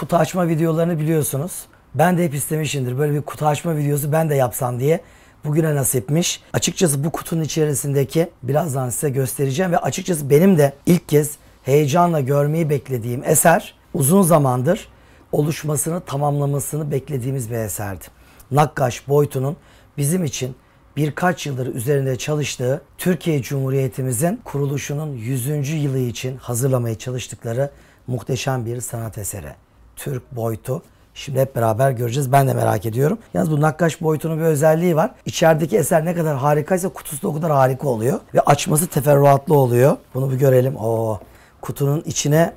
kutu açma videolarını biliyorsunuz. Ben de hep istemişimdir böyle bir kutu açma videosu ben de yapsam diye. Bugüne nasipmiş. Açıkçası bu kutunun içerisindeki birazdan size göstereceğim ve açıkçası benim de ilk kez heyecanla görmeyi beklediğim eser uzun zamandır oluşmasını tamamlamasını beklediğimiz bir eserdi. Nakkaş Boytu'nun bizim için birkaç yıldır üzerinde çalıştığı Türkiye Cumhuriyetimizin kuruluşunun 100. yılı için hazırlamaya çalıştıkları muhteşem bir sanat eseri. Türk boyutu. Şimdi hep beraber göreceğiz. Ben de merak ediyorum. Yalnız bu nakkaş boyutunun bir özelliği var. İçerideki eser ne kadar harikaysa kutusu da o kadar harika oluyor. Ve açması teferruatlı oluyor. Bunu bir görelim. Oo, kutunun içine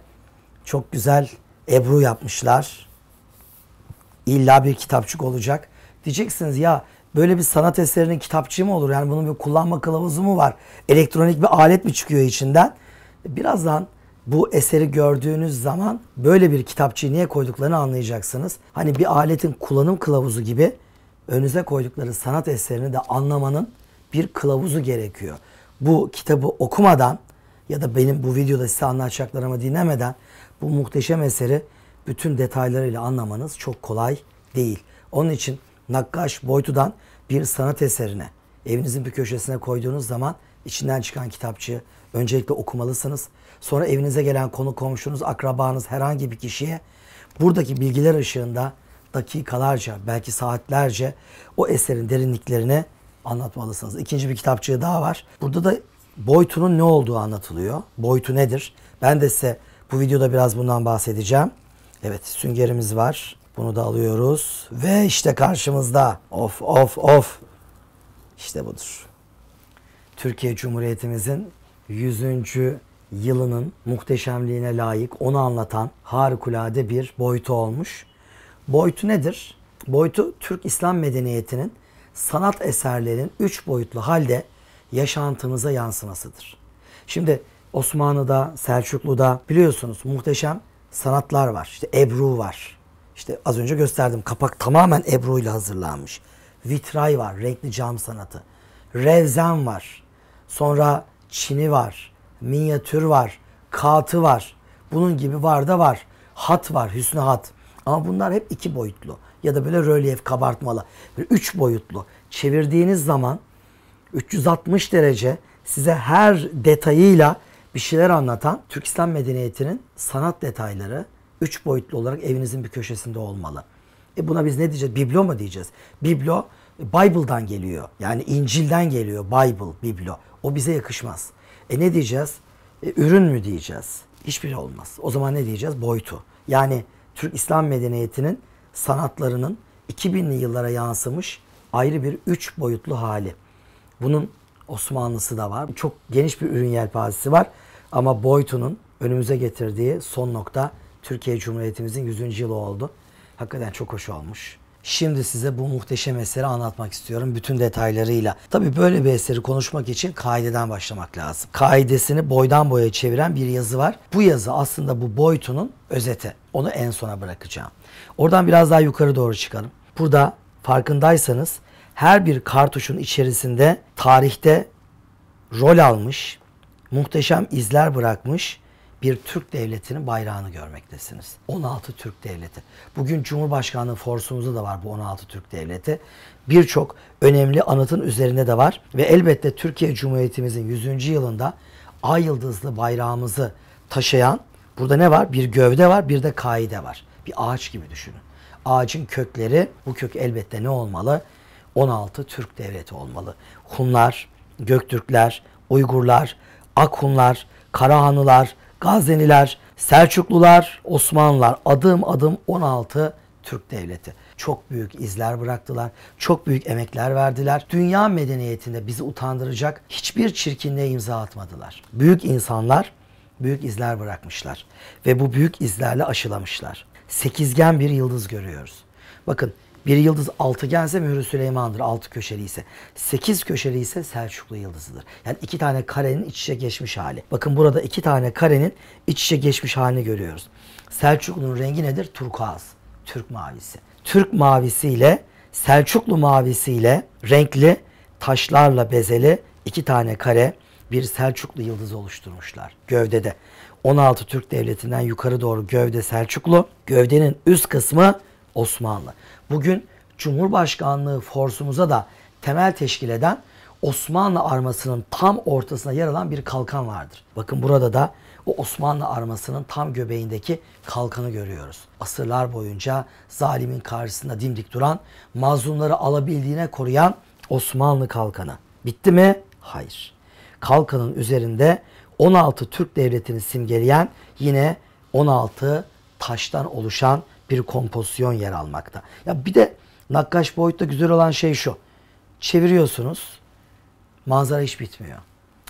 çok güzel ebru yapmışlar. İlla bir kitapçık olacak. Diyeceksiniz ya böyle bir sanat eserinin kitapçığı mı olur? Yani bunun bir kullanma kılavuzu mu var? Elektronik bir alet mi çıkıyor içinden? Birazdan bu eseri gördüğünüz zaman böyle bir kitapçıyı niye koyduklarını anlayacaksınız. Hani bir aletin kullanım kılavuzu gibi önünüze koydukları sanat eserini de anlamanın bir kılavuzu gerekiyor. Bu kitabı okumadan ya da benim bu videoda size anlatacaklarımı dinlemeden bu muhteşem eseri bütün detaylarıyla anlamanız çok kolay değil. Onun için Nakkaş Boytu'dan bir sanat eserine evinizin bir köşesine koyduğunuz zaman içinden çıkan kitapçı öncelikle okumalısınız. Sonra evinize gelen konu komşunuz, akrabanız, herhangi bir kişiye buradaki bilgiler ışığında dakikalarca, belki saatlerce o eserin derinliklerini anlatmalısınız. İkinci bir kitapçığı daha var. Burada da boyutunun ne olduğu anlatılıyor. Boyutu nedir? Ben de size bu videoda biraz bundan bahsedeceğim. Evet süngerimiz var. Bunu da alıyoruz. Ve işte karşımızda of of of. İşte budur. Türkiye Cumhuriyetimizin 100. yılının muhteşemliğine layık, onu anlatan harikulade bir boyutu olmuş. Boyutu nedir? Boyutu Türk İslam medeniyetinin sanat eserlerinin üç boyutlu halde yaşantımıza yansımasıdır. Şimdi Osmanlı'da, Selçuklu'da biliyorsunuz muhteşem sanatlar var. İşte Ebru var. İşte az önce gösterdim kapak tamamen Ebru ile hazırlanmış. Vitray var, renkli cam sanatı. Revzen var. Sonra Çini var, minyatür var, katı var. Bunun gibi var da var. Hat var, hüsnü hat. Ama bunlar hep iki boyutlu. Ya da böyle rölyef kabartmalı. Böyle üç boyutlu. Çevirdiğiniz zaman 360 derece size her detayıyla bir şeyler anlatan Türk İslam medeniyetinin sanat detayları üç boyutlu olarak evinizin bir köşesinde olmalı. E buna biz ne diyeceğiz? Biblo mu diyeceğiz? Biblo Bible'dan geliyor. Yani İncil'den geliyor Bible, Biblo. O bize yakışmaz. E ne diyeceğiz? E, ürün mü diyeceğiz? Hiçbiri olmaz. O zaman ne diyeceğiz? Boyutu. Yani Türk İslam medeniyetinin sanatlarının 2000'li yıllara yansımış ayrı bir üç boyutlu hali. Bunun Osmanlısı da var. Çok geniş bir ürün yelpazesi var. Ama boyutunun önümüze getirdiği son nokta Türkiye Cumhuriyetimizin 100. yılı oldu. Hakikaten çok hoş olmuş. Şimdi size bu muhteşem eseri anlatmak istiyorum bütün detaylarıyla. Tabi böyle bir eseri konuşmak için kaideden başlamak lazım. Kaidesini boydan boya çeviren bir yazı var. Bu yazı aslında bu boyutunun özeti. Onu en sona bırakacağım. Oradan biraz daha yukarı doğru çıkalım. Burada farkındaysanız her bir kartuşun içerisinde tarihte rol almış, muhteşem izler bırakmış bir Türk devletinin bayrağını görmektesiniz. 16 Türk devleti. Bugün Cumhurbaşkanlığı forsumuzda da var bu 16 Türk devleti. Birçok önemli anıtın üzerinde de var ve elbette Türkiye Cumhuriyetimizin 100. yılında ay yıldızlı bayrağımızı taşıyan burada ne var? Bir gövde var, bir de kaide var. Bir ağaç gibi düşünün. Ağacın kökleri, bu kök elbette ne olmalı? 16 Türk devleti olmalı. Hunlar, Göktürkler, Uygurlar, Akhunlar, Karahanlılar, Gazneliler, Selçuklular, Osmanlılar adım adım 16 Türk devleti. Çok büyük izler bıraktılar. Çok büyük emekler verdiler. Dünya medeniyetinde bizi utandıracak hiçbir çirkinliğe imza atmadılar. Büyük insanlar büyük izler bırakmışlar ve bu büyük izlerle aşılamışlar. Sekizgen bir yıldız görüyoruz. Bakın bir yıldız altıgense Mührü Süleyman'dır altı köşeli ise. Sekiz köşeli ise Selçuklu yıldızıdır. Yani iki tane karenin iç içe geçmiş hali. Bakın burada iki tane karenin iç içe geçmiş halini görüyoruz. Selçuklu'nun rengi nedir? Turkuaz. Türk mavisi. Türk mavisiyle Selçuklu mavisiyle renkli taşlarla bezeli iki tane kare bir Selçuklu yıldızı oluşturmuşlar gövdede. 16 Türk devletinden yukarı doğru gövde Selçuklu. Gövdenin üst kısmı Osmanlı. Bugün Cumhurbaşkanlığı forsumuza da temel teşkil eden Osmanlı armasının tam ortasına yer alan bir kalkan vardır. Bakın burada da o Osmanlı armasının tam göbeğindeki kalkanı görüyoruz. Asırlar boyunca zalimin karşısında dimdik duran, mazlumları alabildiğine koruyan Osmanlı kalkanı. Bitti mi? Hayır. Kalkanın üzerinde 16 Türk devletini simgeleyen yine 16 taştan oluşan bir kompozisyon yer almakta. Ya bir de nakkaş boyutta güzel olan şey şu. Çeviriyorsunuz. Manzara hiç bitmiyor.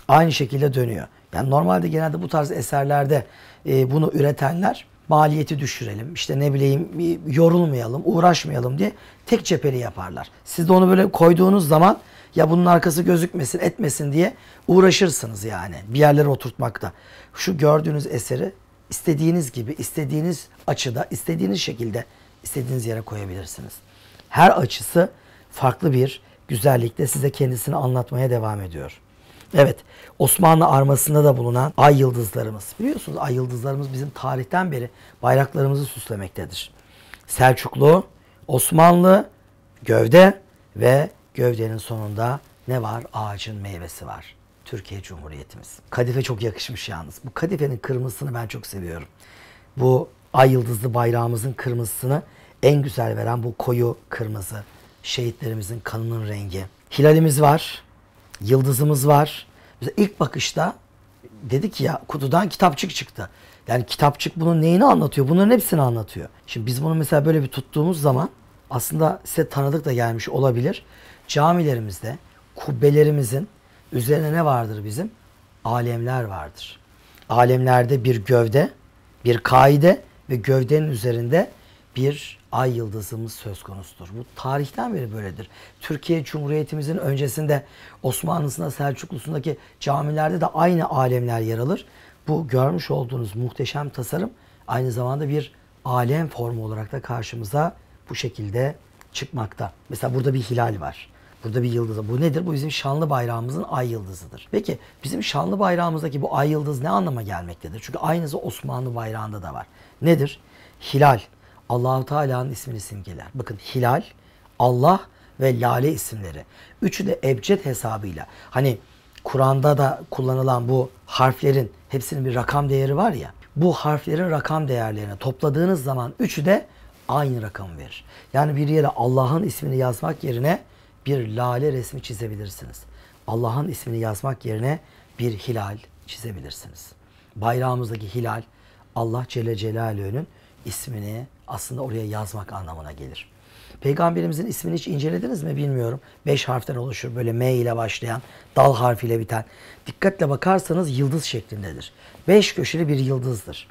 Aynı şekilde dönüyor. Yani normalde genelde bu tarz eserlerde e, bunu üretenler maliyeti düşürelim, işte ne bileyim yorulmayalım, uğraşmayalım diye tek cepheli yaparlar. Siz de onu böyle koyduğunuz zaman ya bunun arkası gözükmesin, etmesin diye uğraşırsınız yani bir yerlere oturtmakta. Şu gördüğünüz eseri istediğiniz gibi, istediğiniz açıda, istediğiniz şekilde istediğiniz yere koyabilirsiniz. Her açısı farklı bir güzellikle size kendisini anlatmaya devam ediyor. Evet, Osmanlı armasında da bulunan ay yıldızlarımız. Biliyorsunuz ay yıldızlarımız bizim tarihten beri bayraklarımızı süslemektedir. Selçuklu, Osmanlı, gövde ve gövdenin sonunda ne var? Ağacın meyvesi var. Türkiye Cumhuriyetimiz. Kadife çok yakışmış yalnız. Bu kadifenin kırmızısını ben çok seviyorum. Bu ay yıldızlı bayrağımızın kırmızısını en güzel veren bu koyu kırmızı. Şehitlerimizin kanının rengi. Hilalimiz var, yıldızımız var. Mesela ilk bakışta dedik ya kutudan kitapçık çıktı. Yani kitapçık bunun neyini anlatıyor? Bunların hepsini anlatıyor. Şimdi biz bunu mesela böyle bir tuttuğumuz zaman aslında size tanıdık da gelmiş olabilir. Camilerimizde kubbelerimizin Üzerine ne vardır bizim? Alemler vardır. Alemlerde bir gövde, bir kaide ve gövdenin üzerinde bir ay yıldızımız söz konusudur. Bu tarihten beri böyledir. Türkiye Cumhuriyetimizin öncesinde Osmanlısında, Selçuklusundaki camilerde de aynı alemler yer alır. Bu görmüş olduğunuz muhteşem tasarım aynı zamanda bir alem formu olarak da karşımıza bu şekilde çıkmakta. Mesela burada bir hilal var. Burada bir yıldız. Bu nedir? Bu bizim şanlı bayrağımızın ay yıldızıdır. Peki bizim şanlı bayrağımızdaki bu ay yıldız ne anlama gelmektedir? Çünkü aynısı Osmanlı bayrağında da var. Nedir? Hilal. Allahu Teala'nın ismini simgeler. Bakın hilal, Allah ve lale isimleri. Üçü de ebced hesabıyla. Hani Kur'an'da da kullanılan bu harflerin hepsinin bir rakam değeri var ya. Bu harflerin rakam değerlerini topladığınız zaman üçü de aynı rakam verir. Yani bir yere Allah'ın ismini yazmak yerine bir lale resmi çizebilirsiniz. Allah'ın ismini yazmak yerine bir hilal çizebilirsiniz. Bayrağımızdaki hilal Allah Celle Celaluhu'nun ismini aslında oraya yazmak anlamına gelir. Peygamberimizin ismini hiç incelediniz mi bilmiyorum. Beş harften oluşur böyle M ile başlayan, dal harfiyle biten. Dikkatle bakarsanız yıldız şeklindedir. Beş köşeli bir yıldızdır.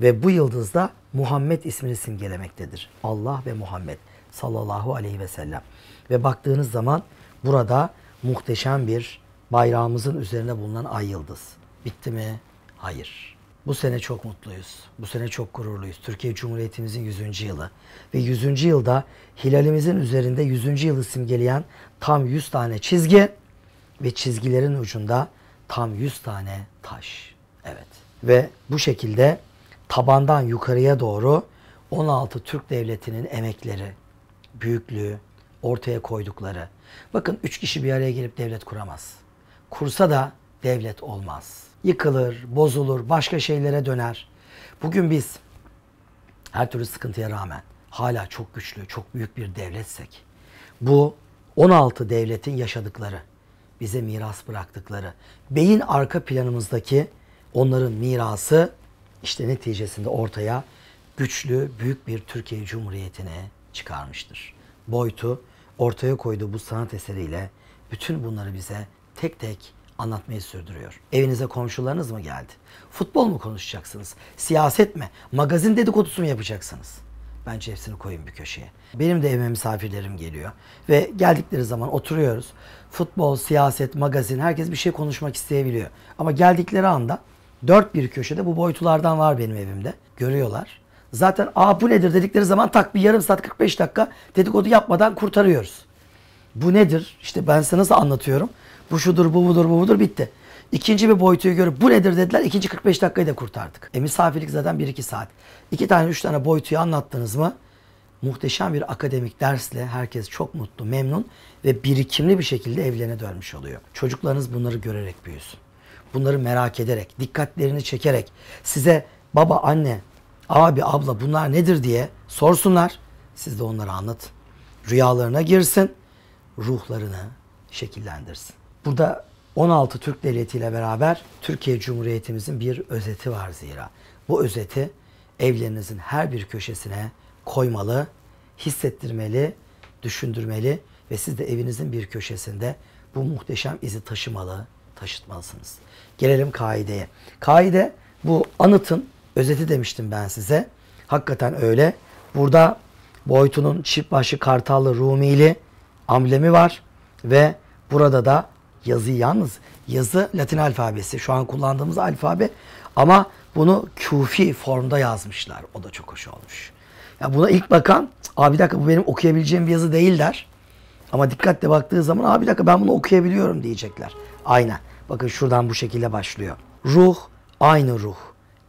Ve bu yıldız da Muhammed ismini simgelemektedir. Allah ve Muhammed sallallahu aleyhi ve sellem. Ve baktığınız zaman burada muhteşem bir bayrağımızın üzerine bulunan ay yıldız. Bitti mi? Hayır. Bu sene çok mutluyuz. Bu sene çok gururluyuz. Türkiye Cumhuriyetimizin 100. yılı. Ve 100. yılda hilalimizin üzerinde 100. yılı simgeleyen tam 100 tane çizgi ve çizgilerin ucunda tam 100 tane taş. Evet. Ve bu şekilde tabandan yukarıya doğru 16 Türk devletinin emekleri, büyüklüğü, ortaya koydukları. Bakın üç kişi bir araya gelip devlet kuramaz. Kursa da devlet olmaz. Yıkılır, bozulur, başka şeylere döner. Bugün biz her türlü sıkıntıya rağmen hala çok güçlü, çok büyük bir devletsek bu 16 devletin yaşadıkları, bize miras bıraktıkları, beyin arka planımızdaki onların mirası işte neticesinde ortaya güçlü, büyük bir Türkiye Cumhuriyeti'ne çıkarmıştır. Boyutu ortaya koyduğu bu sanat eseriyle bütün bunları bize tek tek anlatmayı sürdürüyor. Evinize komşularınız mı geldi? Futbol mu konuşacaksınız? Siyaset mi? Magazin dedikodusu mu yapacaksınız? Bence hepsini koyayım bir köşeye. Benim de evime misafirlerim geliyor. Ve geldikleri zaman oturuyoruz. Futbol, siyaset, magazin herkes bir şey konuşmak isteyebiliyor. Ama geldikleri anda dört bir köşede bu boyutulardan var benim evimde. Görüyorlar. Zaten A bu nedir dedikleri zaman tak bir yarım saat 45 dakika dedikodu yapmadan kurtarıyoruz. Bu nedir? İşte ben size nasıl anlatıyorum? Bu şudur, bu budur, bu budur bitti. İkinci bir boyutuyu görüp bu nedir dediler. İkinci 45 dakikayı da kurtardık. E misafirlik zaten 1-2 saat. İki tane üç tane boyutuyu anlattınız mı? Muhteşem bir akademik dersle herkes çok mutlu, memnun ve birikimli bir şekilde evlerine dönmüş oluyor. Çocuklarınız bunları görerek büyüsün. Bunları merak ederek, dikkatlerini çekerek size baba, anne abi abla bunlar nedir diye sorsunlar. Siz de onlara anlat, Rüyalarına girsin. Ruhlarını şekillendirsin. Burada 16 Türk Devleti ile beraber Türkiye Cumhuriyetimizin bir özeti var zira. Bu özeti evlerinizin her bir köşesine koymalı, hissettirmeli, düşündürmeli ve siz de evinizin bir köşesinde bu muhteşem izi taşımalı, taşıtmalısınız. Gelelim kaideye. Kaide bu anıtın özeti demiştim ben size. Hakikaten öyle. Burada boyutunun çift başı kartallı Rumili amblemi var ve burada da yazı yalnız yazı Latin alfabesi şu an kullandığımız alfabe ama bunu küfi formda yazmışlar. O da çok hoş olmuş. Ya buna ilk bakan abi bir dakika bu benim okuyabileceğim bir yazı değil der. Ama dikkatle baktığı zaman abi bir dakika ben bunu okuyabiliyorum diyecekler. Aynen. Bakın şuradan bu şekilde başlıyor. Ruh aynı ruh.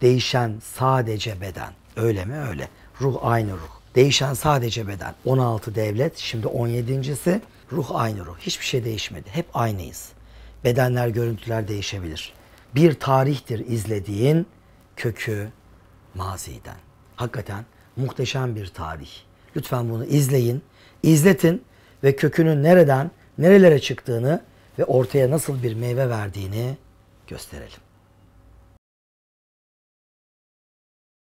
Değişen sadece beden. Öyle mi? Öyle. Ruh aynı ruh. Değişen sadece beden. 16 devlet, şimdi 17.si. Ruh aynı ruh. Hiçbir şey değişmedi. Hep aynıyız. Bedenler, görüntüler değişebilir. Bir tarihtir izlediğin kökü maziden. Hakikaten muhteşem bir tarih. Lütfen bunu izleyin, izletin ve kökünün nereden, nerelere çıktığını ve ortaya nasıl bir meyve verdiğini gösterelim.